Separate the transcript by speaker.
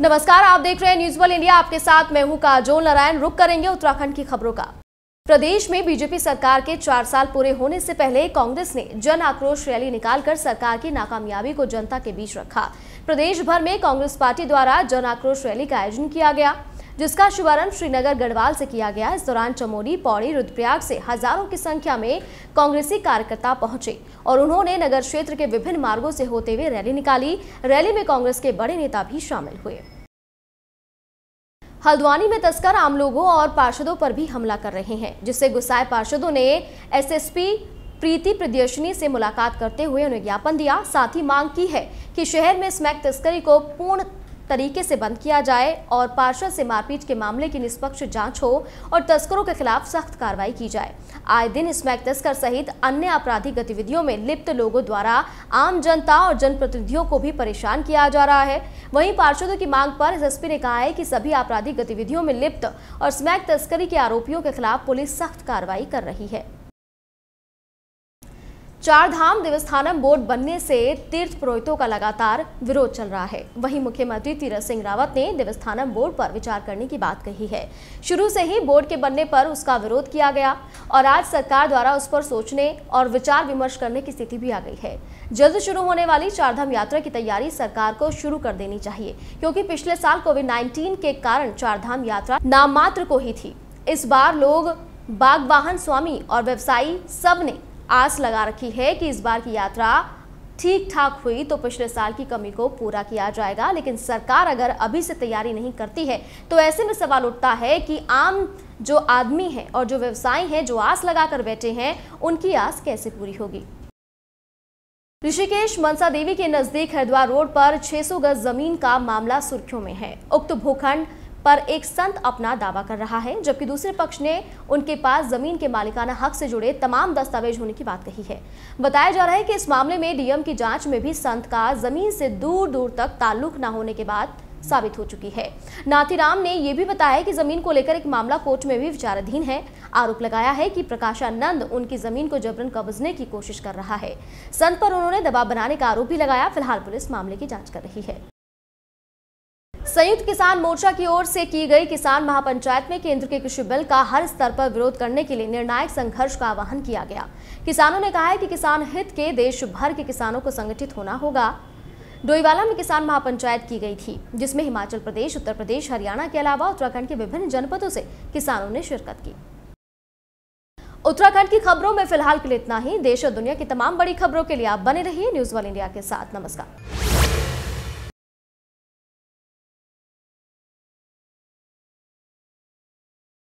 Speaker 1: नमस्कार आप देख रहे हैं न्यूज वर्ल्ड इंडिया आपके साथ मैं हूं काजोल नारायण रुक करेंगे उत्तराखंड की खबरों का प्रदेश में बीजेपी सरकार के चार साल पूरे होने से पहले कांग्रेस ने जन आक्रोश रैली निकालकर सरकार की नाकामयाबी को जनता के बीच रखा प्रदेश भर में कांग्रेस पार्टी द्वारा जन आक्रोश रैली का आयोजन किया गया जिसका शुभारंभ श्रीनगर गढ़वाल से किया गया इस दौरान चमोली पौड़ी रुद्रप्रयाग से हजारों की संख्या में कांग्रेसी कार्यकर्ता पहुंचे और उन्होंने नगर क्षेत्र के विभिन्न मार्गो से होते हुए रैली निकाली रैली में कांग्रेस के बड़े नेता भी शामिल हुए हल्द्वानी में तस्कर आम लोगों और पार्षदों पर भी हमला कर रहे हैं जिससे गुस्साए पार्षदों ने एसएसपी प्रीति प्रदर्शनी से मुलाकात करते हुए उन्हें ज्ञापन दिया साथ ही मांग की है कि शहर में स्मैक तस्करी को पूर्ण तरीके से बंद किया जाए और पार्षद से मारपीट के मामले की निष्पक्ष जांच हो और तस्करों के खिलाफ सख्त कार्रवाई की जाए आए दिन स्मैक तस्कर सहित अन्य आपराधिक गतिविधियों में लिप्त लोगों द्वारा आम जनता और जनप्रतिनिधियों को भी परेशान किया जा रहा है वहीं पार्षदों की मांग पर एस ने कहा है कि सभी आपराधिक गतिविधियों में लिप्त और स्मैक तस्करी के आरोपियों के खिलाफ पुलिस सख्त कार्रवाई कर रही है चार धाम देवस्थानम बोर्ड बनने से तीर्थ पुरोहितों का लगातार विरोध चल रहा है वहीं मुख्यमंत्री तीरथ सिंह रावत ने देवस्थानम बोर्ड पर विचार करने की बात कही है शुरू से ही बोर्ड के बनने पर उसका विरोध किया गया और आज सरकार द्वारा उस पर सोचने और विचार विमर्श करने की स्थिति भी आ गई है जल्द शुरू होने वाली चारधाम यात्रा की तैयारी सरकार को शुरू कर देनी चाहिए क्योंकि पिछले साल कोविड नाइन्टीन के कारण चारधाम यात्रा मात्र को ही थी इस बार लोग बागवाहन स्वामी और व्यवसायी सब ने आस लगा रखी है कि इस बार की यात्रा ठीक ठाक हुई तो पिछले साल की कमी को पूरा किया जाएगा लेकिन सरकार अगर अभी से तैयारी नहीं करती है तो ऐसे में सवाल उठता है कि आम जो आदमी है और जो व्यवसायी हैं जो आस लगा कर बैठे हैं उनकी आस कैसे पूरी होगी ऋषिकेश मनसा देवी के नजदीक हरिद्वार रोड पर 600 गज जमीन का मामला सुर्खियों में है उक्त भूखंड पर एक संत अपना दावा कर रहा है जबकि दूसरे पक्ष ने उनके पास जमीन के मालिकाना हक से जुड़े तमाम दस्तावेज होने की बात कही है बताया जा रहा है कि इस मामले में डीएम की जांच में भी संत का जमीन से दूर दूर तक ताल्लुक न होने के बाद साबित हो चुकी है नाथीराम ने यह भी बताया कि जमीन को लेकर एक मामला कोर्ट में भी विचाराधीन है आरोप लगाया है कि प्रकाशानंद उनकी जमीन को जबरन कब्जने की कोशिश कर रहा है संत पर उन्होंने दबाव बनाने का आरोप भी लगाया फिलहाल पुलिस मामले की जांच कर रही है संयुक्त किसान मोर्चा की ओर से की गई किसान महापंचायत में केंद्र के कृषि बिल का हर स्तर पर विरोध करने के लिए निर्णायक संघर्ष का आह्वान किया गया किसानों ने कहा है कि किसान हित के देश भर के किसानों को संगठित होना होगा डोईवाला में किसान महापंचायत की गई थी जिसमें हिमाचल प्रदेश उत्तर प्रदेश हरियाणा के अलावा उत्तराखंड के विभिन्न जनपदों से किसानों ने शिरकत की उत्तराखंड की खबरों में फिलहाल के लिए इतना ही देश और दुनिया की तमाम बड़ी खबरों के लिए आप बने रहिए न्यूज वन इंडिया के साथ नमस्कार